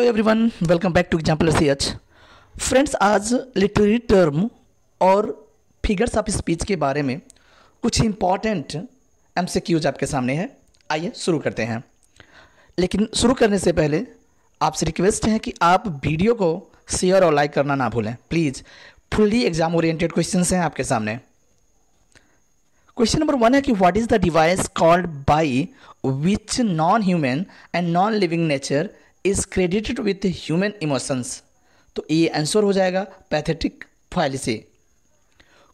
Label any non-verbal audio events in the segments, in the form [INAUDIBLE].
Hello everyone welcome back to example C H friends आज literary term और figures of speech के बारे में कुछ इम्पॉर्टेंट एम से क्यूज आपके सामने है आइए शुरू करते हैं लेकिन शुरू करने से पहले आपसे रिक्वेस्ट है कि आप वीडियो को शेयर और लाइक करना ना भूलें please fully exam oriented question हैं आपके सामने क्वेश्चन नंबर वन है कि what is the device called by which non human and non living nature is credited with human emotions तो ये आंसर हो जाएगा पैथेटिक फाइल से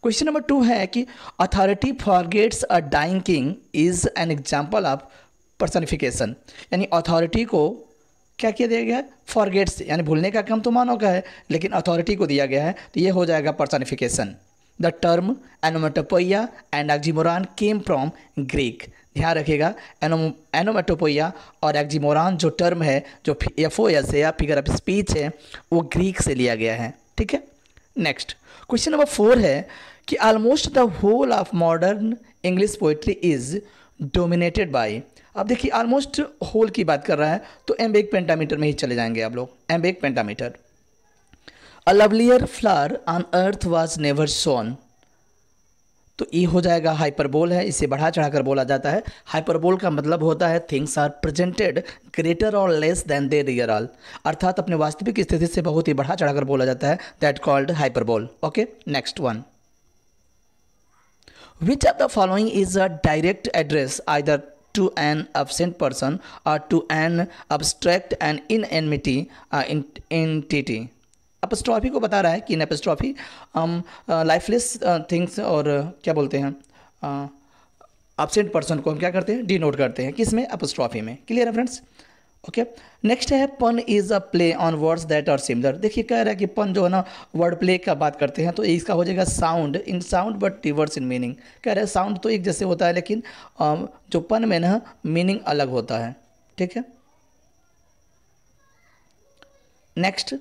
क्वेश्चन नंबर टू है कि authority forgets a dying king is an example of personification यानी authority को क्या किया दिया गया है फॉरगेट्स यानी भूलने का काम तो मानव का है लेकिन अथॉरिटी को दिया गया है तो ये हो जाएगा personification the term onomatopoeia and oxymoron came from Greek ध्यान रखिएगा एनोम एनोमेटोपोइया और एक्जिमोरान जो टर्म है जो एफओएस एस या फिगर ऑफ स्पीच है वो ग्रीक से लिया गया है ठीक है नेक्स्ट क्वेश्चन नंबर फोर है कि almost the whole of modern English poetry is dominated by अब देखिए ऑलमोस्ट होल की बात कर रहा है तो एम्बेक पेंटामीटर में ही चले जाएंगे आप लोग iambic pentameter a lovelier flower on earth was never sown तो ई e हो जाएगा हाइपरबोल है इसे बढ़ा चढ़ाकर बोला जाता है हाइपरबोल का मतलब होता है थिंग्स आर प्रेजेंटेड ग्रेटर और less than they rear all अर्थात अपने वास्तविक स्थिति से बहुत ही बढ़ा चढ़ाकर बोला जाता है that called hyperbole okay next one which of the following is a direct address either to an absent person or to an abstract and in uh, entity. Apostrophe को बता रहा है कि इन अपस्ट्रॉफी हम लाइफलेस थिंग्स और uh, क्या बोलते हैं एबसेंट uh, पर्सन को हम क्या करते हैं डिनोट करते हैं किस में अपस्ट्रॉफी में क्लियर है फ्रेंड्स ओके नेक्स्ट है pun is a play on words that are similar देखिए कह रहा है कि पन जो है ना वर्ड प्ले का बात करते हैं तो इसका हो जाएगा sound in sound but diverse in meaning कह रहा है साउंड तो एक जैसे होता है लेकिन um, जो पन में ना मीनिंग अलग होता है ठीक है next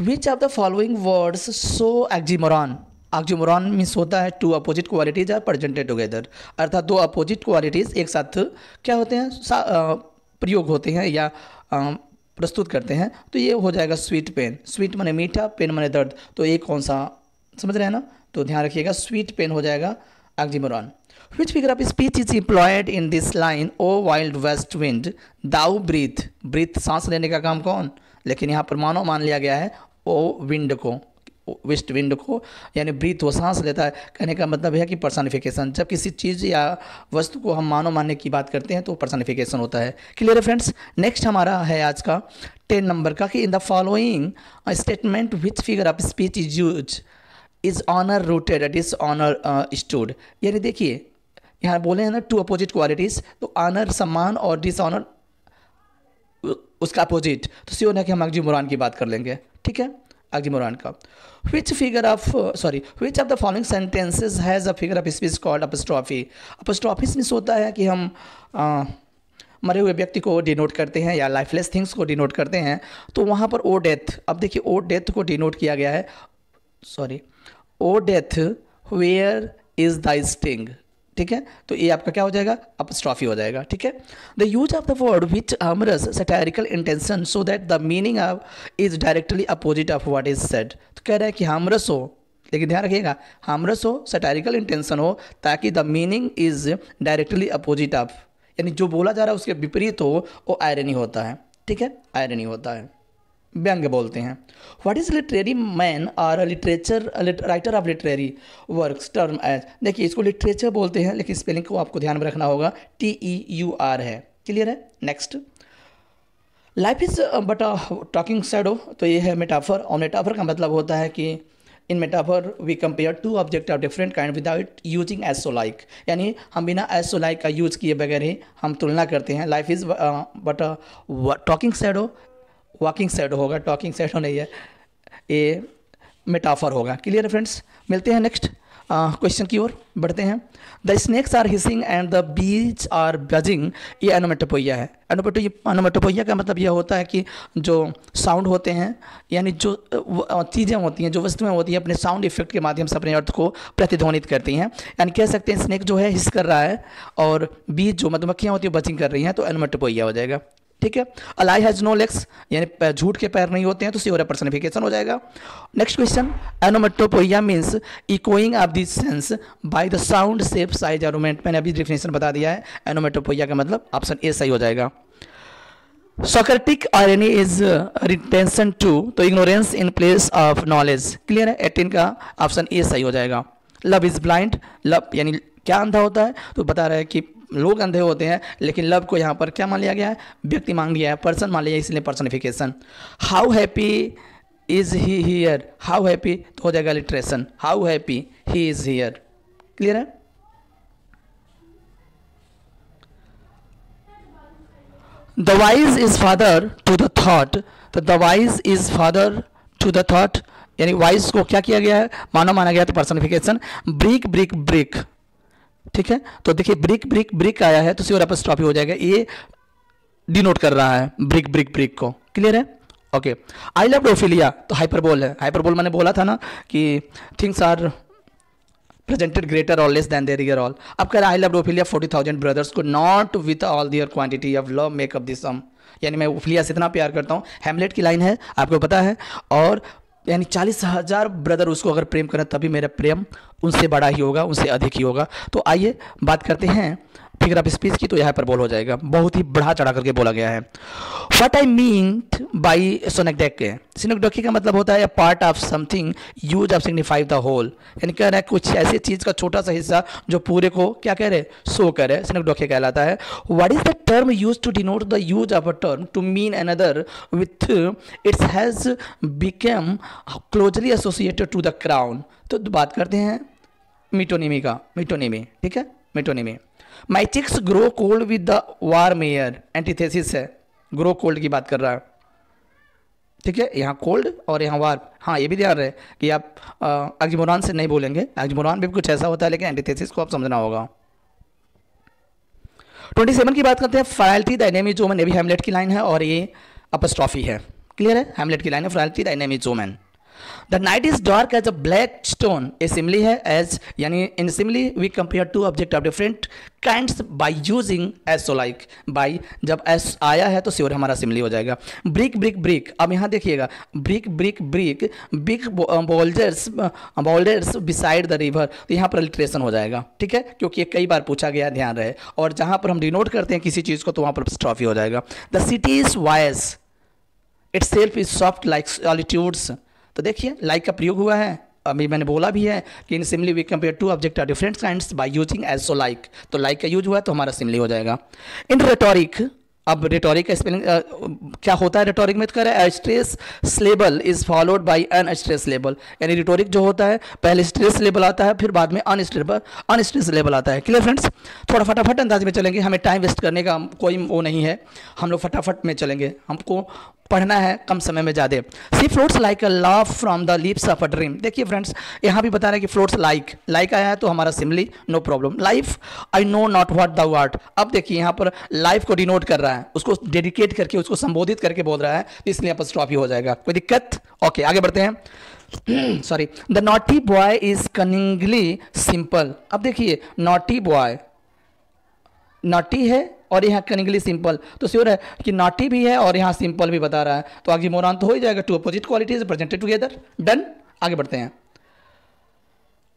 which of the following words so oxymoron oxymoron means होता है two opposite qualities are presented together अर्थात दो अपोजिट क्वालिटीज एक साथ क्या होते हैं प्रयोग होते हैं या प्रस्तुत करते हैं तो ये हो जाएगा स्वीट पेन स्वीट माने मीठा पेन माने दर्द तो ये कौन सा समझ रहे हैं ना तो ध्यान रखिएगा स्वीट पेन हो जाएगा oxymoron which figure of speech is employed in this line O wild west wind thou breath breath सांस लेने का काम कौन लेकिन यहाँ पर मानव मान लिया गया है वो विंड को वेस्ट विंड को यानी ब्रीथ वो सांस लेता है कहने का मतलब है कि पर्सनिफिकेशन जब किसी चीज़ या वस्तु को हम मानो मानने की बात करते हैं तो पर्सनिफिकेशन होता है क्लियर है फ्रेंड्स नेक्स्ट हमारा है आज का टेन नंबर का कि in the following statement with figure of speech is use is honour rooted at is honour stood यानी देखिए यहाँ बोले हैं ना टू अपोजिट क्वालिटीज़ तो आनर सम्मान और डिसऑनर उसका अपोजिट तो सी होना कि हम मुरान की बात कर लेंगे ठीक है मुरान का which figure of sorry which of the following sentences has a figure of speech called apostrophe apostrophe means होता है कि हम आ, मरे हुए व्यक्ति को डिनोट करते हैं या लाइफलेस थिंग्स को डिनोट करते हैं तो वहाँ पर ओ डेथ अब देखिए ओ डेथ को डिनोट किया गया है sorry O death where is the sting ठीक है तो ये आपका क्या हो जाएगा अपस्ट्रॉफी हो जाएगा ठीक है the use of the word which humorous satirical intention so that the meaning of is directly opposite of what is said तो कह रहा है कि हमरस हो लेकिन ध्यान रखिएगा हमरस हो सेटेरिकल इंटेंशन हो ताकि the meaning is directly opposite of यानी जो बोला जा रहा है उसके विपरीत हो वो आयरनी होता है ठीक है आयरनी होता है व्यंग्य बोलते हैं what is literary man or literature writer of literary work term as देखिए इसको लिटरेचर बोलते हैं लेकिन स्पेलिंग को आपको ध्यान में रखना होगा टी ई यू आर है क्लियर है next life is but talking shadow तो ये है मेटाफर और मेटाफर का मतलब होता है कि in metaphor we compare two object of different kind without using as so like यानी हम बिना एज सो लाइक का यूज किए बगैर ही हम तुलना करते हैं life is but talking shadow walking set होगा टॉकिंग सेट होने है ये मेटाफर होगा क्लियर है फ्रेंड्स मिलते हैं नेक्स्ट क्वेश्चन की ओर बढ़ते हैं the snakes are hissing and the bees are buzzing ये एनोमेटोपोइया है एनोमेटो एनोमेटोपोइया का मतलब यह होता है कि जो साउंड होते हैं यानी जो चीज़ें होती हैं जो वस्तुएं होती हैं अपने साउंड इफेक्ट के माध्यम से अपने अर्थ को प्रतिध्वनित करती हैं यानी कह सकते हैं स्नैक जो है हिस कर रहा है और बीज जो मधुमक्खियाँ होती हैं बजिंग कर रही हैं तो एनोमेटोपोइया हो जाएगा ठीक है अलाई हैज नो लेग्स यानी झूठ के पैर नहीं होते हैं तो सी हो रहा पर्सनिफिकेशन हो जाएगा next question onomatopoeia means echoing of this sense by the sound safe size एरोमेंट मैंने अभी डिफिनेशन बता दिया है एनोमेटोपोइया का मतलब ऑप्शन ए सही हो जाएगा Socratic are an is retention to तो ignorance in place of knowledge clear है एटीन का ऑप्शन ए सही हो जाएगा लव इज ब्लाइंड लव यानी क्या अंधा होता है तो बता रहा है कि लोग अंधे होते हैं लेकिन लव को यहाँ पर क्या मान लिया गया है व्यक्ति मान लिया है पर्सन मान लिया इसलिए personification how happy is he here how happy तो हो जाएगा alliteration how happy he is here clear है the wise is father to the thought तो the wise is father to the thought यानी वाइज को क्या किया गया है मानव माना गया था पर्सनिफिकेशन ब्रिक ब्रिक ब्रिक ठीक है तो देखिए ब्रिक ब्रिक ब्रिक आया है तो उसी और एपस्ट्रॉफी हो जाएगा ये डिनोट कर रहा है ब्रिक ब्रिक ब्रिक को क्लियर है ओके आई लव डोफिलिया तो हाइपरबोल है हाइपरबोल मैंने बोला था ना कि things are presented greater all less than there year all अब कह रहा I love Ophelia forty thousand brothers could not with all their quantity of love make up this sum यानी मैं ओफिलिया से इतना प्यार करता हूँ हेमलेट की लाइन है आपको पता है और यानी चालीस हजार ब्रदर उसको अगर प्रेम करें तभी मेरा प्रेम उनसे बड़ा ही होगा उनसे अधिक ही होगा तो आइए बात करते हैं फिगर ऑफ स्पीच की तो यहाँ पर बोल हो जाएगा बहुत ही बढ़ा चढ़ा करके बोला गया है what I mean by synecdoche का मतलब होता है part of something use of signify the whole यानी कह रहे हैं कुछ ऐसी चीज़ का छोटा सा हिस्सा जो पूरे को क्या कह रहे शो रहे सिनेकडे कहलाता है what is the term use to denote the use of a term to mean another with its has become closely associated to the crown तो बात करते हैं मिटोनीमी का मिटोनिमी ठीक है मिटोनी में my cheeks grow cold with the warm air antithesis है grow cold की बात कर रहा है ठीक है यहाँ कोल्ड और यहाँ वार हाँ ये भी ध्यान रहे कि आप अग्जिमोरान से नहीं बोलेंगे अग्जिमोरान भी कुछ ऐसा होता है लेकिन एंटीथेसिस को आप समझना होगा 27 की बात करते हैं फ्रायल्टी डायनेमिक जोमन ये भी हेमलेट की लाइन है और ये अपस्ट्रॉफी है क्लियर है हेमलेट की लाइन है frailty thy name is woman the night is dark as a black stone a simile है एज यानी in simile we compare two object of different kind by using as so like by जब as आया है तो sure हमारा simile हो जाएगा brick brick brick अब यहाँ देखिएगा brick brick brick big boulders boulders beside the river तो यहाँ पर लिट्रेशन हो जाएगा ठीक है क्योंकि ये कई बार पूछा गया ध्यान रहे और जहाँ पर हम डिनोट करते हैं किसी चीज़ को तो वहाँ पर ट्रॉफी हो जाएगा the city is voice itself is soft like solitudes तो देखिए लाइक का प्रयोग हुआ है अभी मैंने बोला भी है कि in simile we compare two object are different kind by using as so like तो लाइक का यूज हुआ है तो हमारा सिमली हो जाएगा इन रेटोरिक अब रिटोरिक का स्पेलिंग क्या होता है रिटोरिक में तो कह रहा है stress syllable is followed by unstress syllable यानी रिटोरिक जो होता है पहले स्ट्रेस लेबल आता है फिर बाद में अनस्ट्रेबल अनस्ट्रेस लेबल आता है क्लियर फ्रेंड्स थोड़ा फटाफट अंदाज में चलेंगे हमें टाइम वेस्ट करने का कोई वो नहीं है हम लोग फटाफट में चलेंगे हमको पढ़ना है कम समय में ज़्यादा she floats like a laugh from the lips of a dream देखिए फ्रेंड्स यहाँ भी बता रहे हैं कि फ्लोट्स लाइक लाइक आया है तो हमारा simile no problem life I know not what the word अब देखिए यहाँ पर लाइफ को डिनोट कर रहा है रहा है उसको डेडिकेट करके उसको संबोधित करके बोल रहा है तो इसलिए अपन स्टॉप ही हो जाएगा कोई दिक्कत ओके आगे बढ़ते हैं sorry the naughty boy is cunningly simple अब देखिए नॉटी बॉय नॉटी है और यहाँ कनिंगली सिंपल तो श्योर है कि नॉटी भी है और यहाँ सिंपल भी बता रहा है तो आगे मोरान तो हो ही जाएगा two opposite qualities presented together done आगे बढ़ते हैं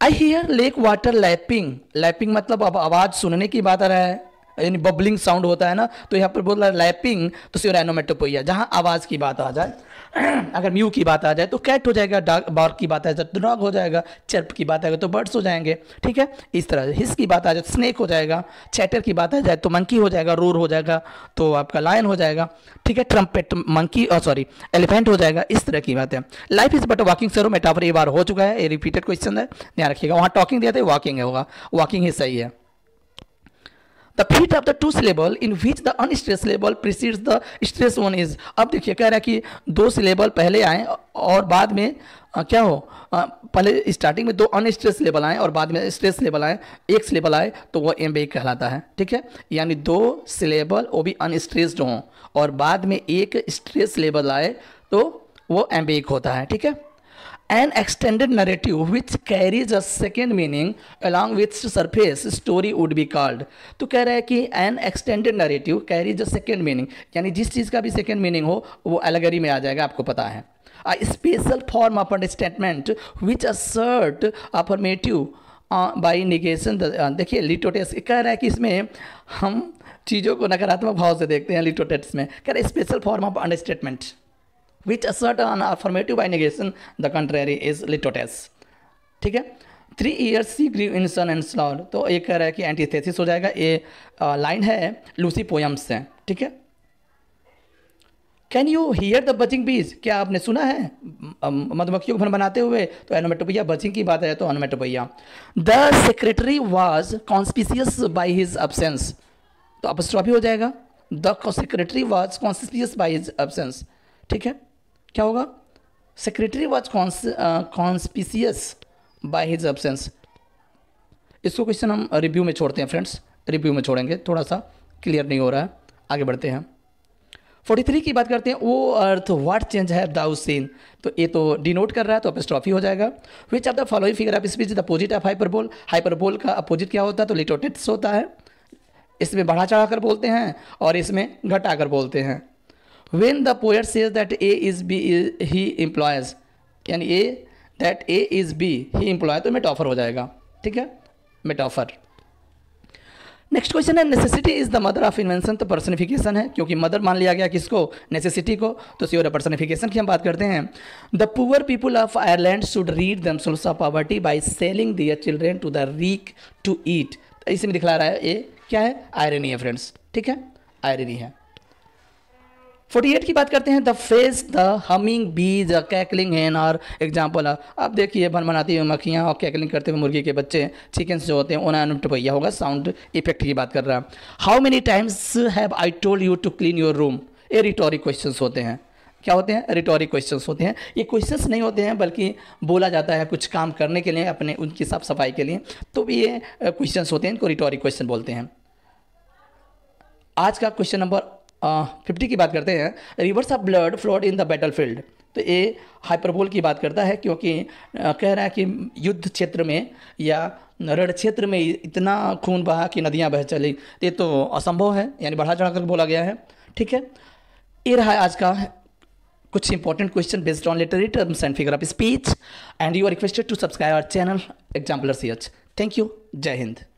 I hear lake water lapping lapping मतलब अब आवाज़ सुनने की बात आ रहा है यानी बबलिंग साउंड होता है ना तो यहाँ पर बोल रहा है लैपिंग तो सियोराइनोमेटोपोइया जहाँ आवाज़ की बात आ जाए [CLEARS THROAT] अगर म्यू की बात आ जाए तो कैट हो जाएगा डॉग बार्क की बात आ जाए तो डॉग हो जाएगा चर्प की बात आएगा तो बर्ड्स हो जाएंगे ठीक है इस तरह हिस की बात आ जाए तो स्नैक हो जाएगा चैटर की बात आ जाए तो मंकी हो जाएगा रोर हो जाएगा तो आपका लायन हो जाएगा ठीक है ट्रम्पेट मंकी और सॉरी एलिफेंट हो जाएगा इस तरह की बात है life is but walking sorrow metaphor ये बार हो चुका है ये रिपीटेड क्वेश्चन है ध्यान रखिएगा वहाँ टॉकिंग दिया था वॉकिंग होगा वॉकिंग ही सही है the feet of the two syllable in which the unstress syllable precedes the stress one is अब देखिए कह रहा है कि दो सिलेबल पहले आए और बाद में आ, क्या हो आ, पहले स्टार्टिंग में दो अनस्ट्रेस लेबल आए और बाद में स्ट्रेस लेवल आए एक सिलेबल आए तो वो एम कहलाता है ठीक है यानी दो सिलेबल वो भी अनस्ट्रेस्ड हों और बाद में एक स्ट्रेस लेवल आए तो वो एम होता है ठीक है an extended narrative which carries a second meaning along which surface story would be called to keh raha hai ki an extended narrative carries a second meaning yani jis cheez ka bhi second meaning ho wo allegory mein aa jayega aapko pata hai a special form of a statement which assert affirmative by negation देखिए litotes कह रहा है कि इसमें हम चीज़ों को नकारात्मक भाव से देखते हैं लिटोटेट्स में कह रहे special form of understatement which assert an affirmative by negation the contrary is litotes ठीक है three years she grieve in sun and shower तो ये कह रहा है कि एंटीथेसिस हो जाएगा ये लाइन है लूसी पोयम्स से ठीक है can you hear the buzzing bees क्या आपने सुना है मधुमक्खियों को भन बनाते हुए तो एनोमेटोपिया बचिंग की बात है तो onomatopoeia the secretary was conspicuous by his absence तो अपस्ट्रॉफी हो जाएगा the secretary was conspicuous by his absence ठीक है क्या होगा secretary was conspicuous by his absence इसको क्वेश्चन हम रिव्यू में छोड़ते हैं फ्रेंड्स रिव्यू में छोड़ेंगे थोड़ा सा क्लियर नहीं हो रहा है आगे बढ़ते हैं फोर्टी थ्री की बात करते हैं वो अर्थ व्हाट चेंज है दाउ सीन तो ये तो डिनोट कर रहा है तो अपेस्ट्रॉफी हो जाएगा which of the following figure of speech the opposite of hyperbole hyperbole का अपोजिट क्या होता है तो लिटोटिट्स होता है इसमें बढ़ा चढ़ा कर बोलते हैं और इसमें घटा कर बोलते हैं when the poet says that a is b he employs can a that a is b he employs तो मेटाफर हो जाएगा ठीक है मेटाफर नेक्स्ट क्वेश्चन है necessity is the mother of invention तो पर्सनिफिकेशन है क्योंकि मदर मान लिया गया किसको नेसेसिटी को तो सी पर्सनिफिकेशन की हम बात करते हैं the poor people of Ireland should rid themselves of poverty by selling their children to the rich to eat इसमें दिखला रहा है ये क्या है आयरनी है फ्रेंड्स ठीक है आयरनी है फोर्टी एट की बात करते हैं द फेस द हमिंग बीज अ कैकलिंग हैन और एग्जाम्पल आप देखिए भन बनाती हुई मक्खियाँ और कैकलिंग करते हुए मुर्गी के बच्चे चिकन्स जो होते हैं उन्हें भैया होगा साउंड इफेक्ट की बात कर रहा है how many times have I told you to clean your room ये रिटोरिक क्वेश्चन होते हैं क्या होते हैं रिटोरिक क्वेश्चन होते हैं ये क्वेश्चन नहीं होते हैं बल्कि बोला जाता है कुछ काम करने के लिए अपने उनकी साफ सफाई के लिए तो भी ये क्वेश्चन होते हैं इनको रिटोरिक क्वेश्चन बोलते हैं आज का क्वेश्चन नंबर फिफ्टी की बात करते हैं rivers of blood flowed in the battlefield तो ये हाइपरबोल की बात करता है क्योंकि कह रहा है कि युद्ध क्षेत्र में या रण क्षेत्र में इतना खून बहा कि नदियाँ बह चली तो ये तो असंभव है यानी बढ़ा चढ़ा कर बोला गया है ठीक है ये रहा आज का कुछ important question based on literary terms and figure of speech and you are requested to subscribe our channel exemplar C H thank you जय हिंद